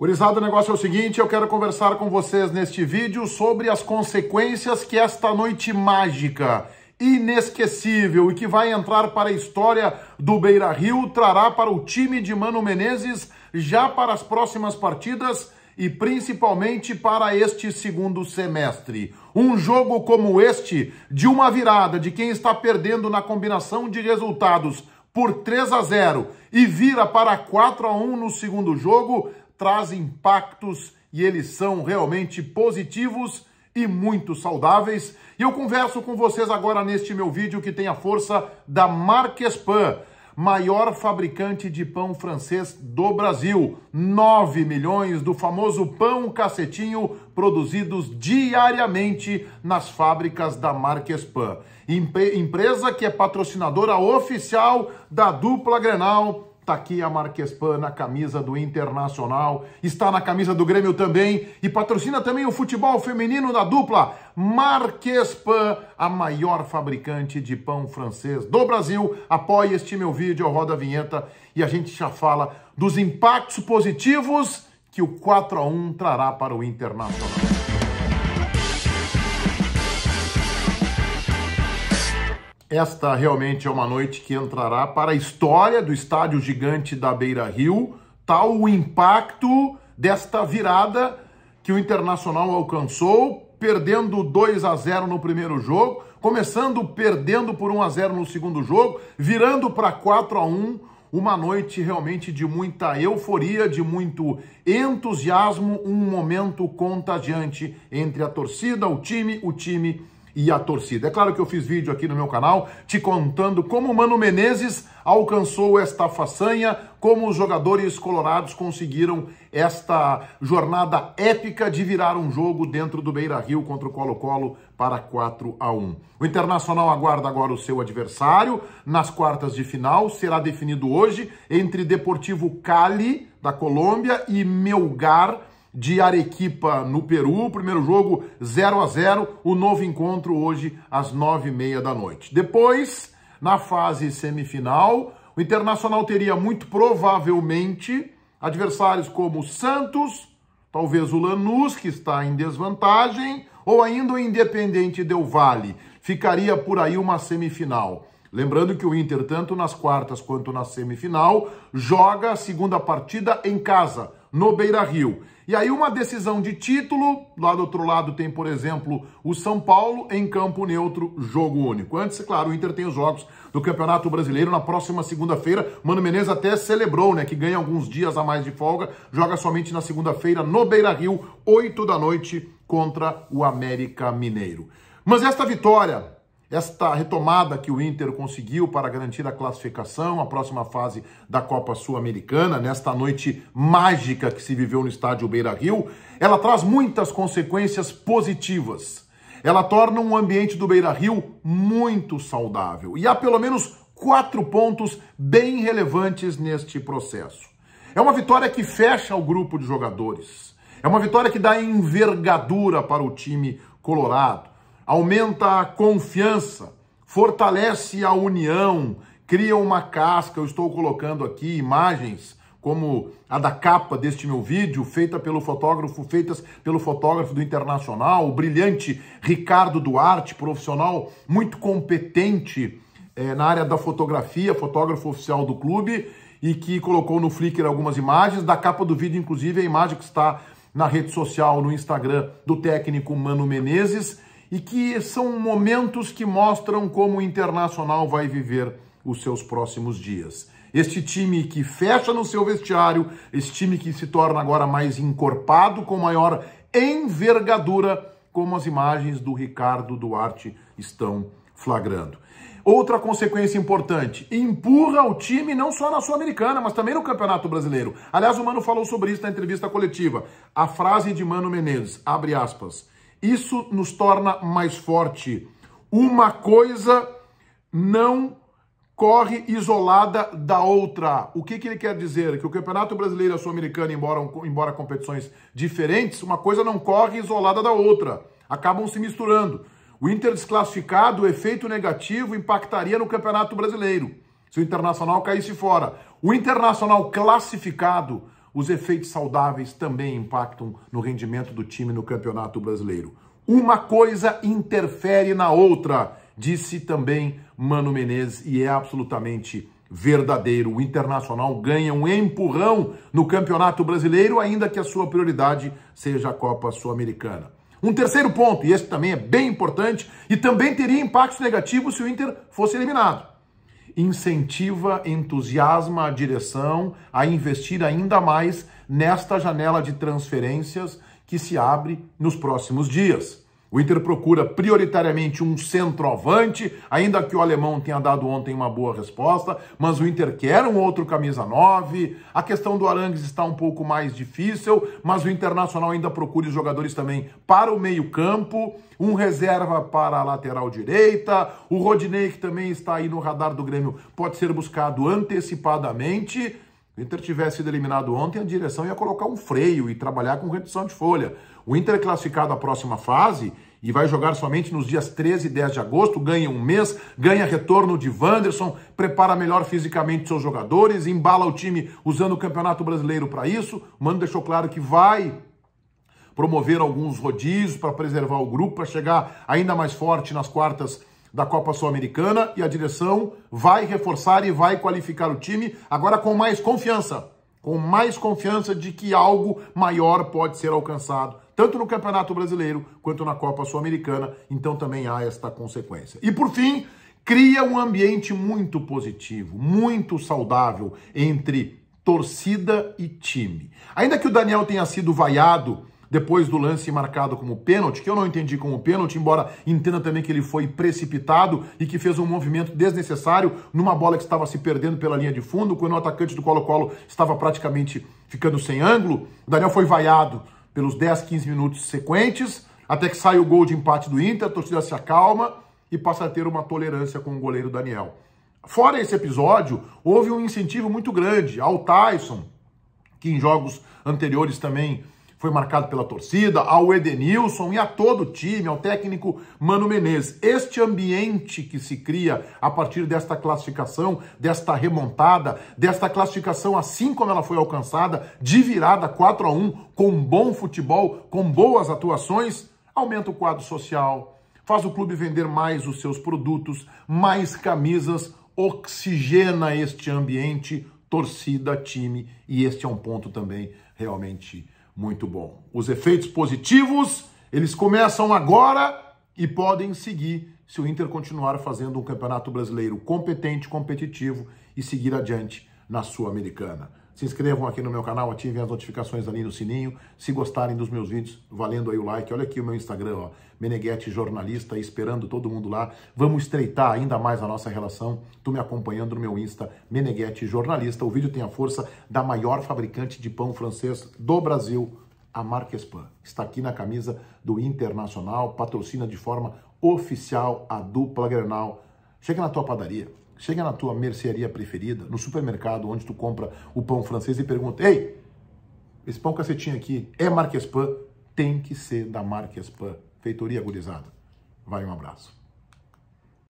Gurizada, o negócio é o seguinte, eu quero conversar com vocês neste vídeo sobre as consequências que esta noite mágica, inesquecível e que vai entrar para a história do Beira-Rio, trará para o time de Mano Menezes já para as próximas partidas e principalmente para este segundo semestre. Um jogo como este, de uma virada de quem está perdendo na combinação de resultados por 3 a 0 e vira para 4 a 1 no segundo jogo, traz impactos e eles são realmente positivos e muito saudáveis. E eu converso com vocês agora neste meu vídeo que tem a força da Marquespan, maior fabricante de pão francês do Brasil. 9 milhões do famoso pão cacetinho produzidos diariamente nas fábricas da Marquespan. empresa que é patrocinadora oficial da dupla Grenal Está aqui a Marquespan na camisa do Internacional, está na camisa do Grêmio também e patrocina também o futebol feminino da dupla Marquespan, a maior fabricante de pão francês do Brasil. Apoie este meu vídeo, roda a vinheta e a gente já fala dos impactos positivos que o 4 a 1 trará para o Internacional. Esta realmente é uma noite que entrará para a história do estádio gigante da Beira Rio, tal o impacto desta virada que o Internacional alcançou, perdendo 2 a 0 no primeiro jogo, começando perdendo por 1 a 0 no segundo jogo, virando para 4 a 1, uma noite realmente de muita euforia, de muito entusiasmo, um momento contagiante entre a torcida, o time, o time e a torcida. É claro que eu fiz vídeo aqui no meu canal te contando como o Mano Menezes alcançou esta façanha, como os jogadores colorados conseguiram esta jornada épica de virar um jogo dentro do Beira-Rio contra o Colo-Colo para 4 a 1. O Internacional aguarda agora o seu adversário nas quartas de final, será definido hoje entre Deportivo Cali da Colômbia e Melgar de Arequipa no Peru. Primeiro jogo 0 a 0. O novo encontro hoje às nove e meia da noite. Depois, na fase semifinal, o Internacional teria muito provavelmente adversários como Santos, talvez o Lanús que está em desvantagem, ou ainda o Independente Del Vale. Ficaria por aí uma semifinal. Lembrando que o Inter, tanto nas quartas quanto na semifinal, joga a segunda partida em casa no Beira Rio. E aí, uma decisão de título, lá do outro lado tem, por exemplo, o São Paulo em campo neutro, jogo único. Antes, é claro, o Inter tem os jogos do Campeonato Brasileiro na próxima segunda-feira. Mano Menezes até celebrou, né, que ganha alguns dias a mais de folga, joga somente na segunda-feira no Beira Rio, 8 da noite, contra o América Mineiro. Mas esta vitória esta retomada que o Inter conseguiu para garantir a classificação à próxima fase da Copa Sul-Americana, nesta noite mágica que se viveu no estádio Beira Rio, ela traz muitas consequências positivas. Ela torna um ambiente do Beira Rio muito saudável. E há pelo menos quatro pontos bem relevantes neste processo. É uma vitória que fecha o grupo de jogadores. É uma vitória que dá envergadura para o time colorado aumenta a confiança, fortalece a união, cria uma casca. Eu estou colocando aqui imagens como a da capa deste meu vídeo, feita pelo fotógrafo, feitas pelo fotógrafo do Internacional, o brilhante Ricardo Duarte, profissional muito competente é, na área da fotografia, fotógrafo oficial do clube, e que colocou no Flickr algumas imagens. Da capa do vídeo, inclusive, a imagem que está na rede social, no Instagram do técnico Mano Menezes e que são momentos que mostram como o Internacional vai viver os seus próximos dias. Este time que fecha no seu vestiário, esse time que se torna agora mais encorpado, com maior envergadura, como as imagens do Ricardo Duarte estão flagrando. Outra consequência importante, empurra o time não só na Sul-Americana, mas também no Campeonato Brasileiro. Aliás, o Mano falou sobre isso na entrevista coletiva. A frase de Mano Menezes, abre aspas, isso nos torna mais forte. Uma coisa não corre isolada da outra. O que, que ele quer dizer? Que o Campeonato Brasileiro e a Sul-Americana, embora, embora competições diferentes, uma coisa não corre isolada da outra. Acabam se misturando. O Inter desclassificado, o efeito negativo impactaria no Campeonato Brasileiro, se o Internacional caísse fora. O Internacional classificado os efeitos saudáveis também impactam no rendimento do time no Campeonato Brasileiro. Uma coisa interfere na outra, disse também Mano Menezes, e é absolutamente verdadeiro. O Internacional ganha um empurrão no Campeonato Brasileiro, ainda que a sua prioridade seja a Copa Sul-Americana. Um terceiro ponto, e esse também é bem importante, e também teria impactos negativos se o Inter fosse eliminado incentiva, entusiasma a direção a investir ainda mais nesta janela de transferências que se abre nos próximos dias. O Inter procura prioritariamente um centroavante, ainda que o alemão tenha dado ontem uma boa resposta, mas o Inter quer um outro camisa 9. A questão do Arangues está um pouco mais difícil, mas o Internacional ainda procura os jogadores também para o meio-campo, um reserva para a lateral direita, o Rodinei que também está aí no radar do Grêmio, pode ser buscado antecipadamente o Inter tivesse sido eliminado ontem, a direção ia colocar um freio e trabalhar com redução de folha. O Inter é classificado à próxima fase e vai jogar somente nos dias 13 e 10 de agosto, ganha um mês, ganha retorno de Wanderson, prepara melhor fisicamente seus jogadores, embala o time usando o Campeonato Brasileiro para isso. O Mano deixou claro que vai promover alguns rodízios para preservar o grupo, para chegar ainda mais forte nas quartas da Copa Sul-Americana e a direção vai reforçar e vai qualificar o time agora com mais confiança. Com mais confiança de que algo maior pode ser alcançado, tanto no Campeonato Brasileiro quanto na Copa Sul-Americana. Então também há esta consequência. E por fim, cria um ambiente muito positivo, muito saudável entre torcida e time. Ainda que o Daniel tenha sido vaiado depois do lance marcado como pênalti, que eu não entendi como pênalti, embora entenda também que ele foi precipitado e que fez um movimento desnecessário numa bola que estava se perdendo pela linha de fundo, quando o atacante do Colo-Colo estava praticamente ficando sem ângulo. O Daniel foi vaiado pelos 10, 15 minutos sequentes, até que sai o gol de empate do Inter, a torcida se acalma e passa a ter uma tolerância com o goleiro Daniel. Fora esse episódio, houve um incentivo muito grande ao Tyson, que em jogos anteriores também foi marcado pela torcida, ao Edenilson e a todo o time, ao técnico Mano Menezes. Este ambiente que se cria a partir desta classificação, desta remontada, desta classificação assim como ela foi alcançada, de virada 4 a 1, com bom futebol, com boas atuações, aumenta o quadro social, faz o clube vender mais os seus produtos, mais camisas, oxigena este ambiente, torcida, time, e este é um ponto também realmente muito bom. Os efeitos positivos, eles começam agora e podem seguir se o Inter continuar fazendo um campeonato brasileiro competente, competitivo e seguir adiante na Sul-Americana. Se inscrevam aqui no meu canal, ativem as notificações ali no sininho. Se gostarem dos meus vídeos, valendo aí o like. Olha aqui o meu Instagram, ó, Meneghetti Jornalista, esperando todo mundo lá. Vamos estreitar ainda mais a nossa relação. Tu me acompanhando no meu Insta, Meneghetti Jornalista. O vídeo tem a força da maior fabricante de pão francês do Brasil, a Marquespan. Está aqui na camisa do Internacional, patrocina de forma oficial a dupla Grenal. Chega na tua padaria Chega na tua mercearia preferida, no supermercado onde tu compra o pão francês e pergunta: Ei, esse pão cacetinho aqui é Marquespan? Tem que ser da Marquespan. Feitoria gurizada. Vai, um abraço.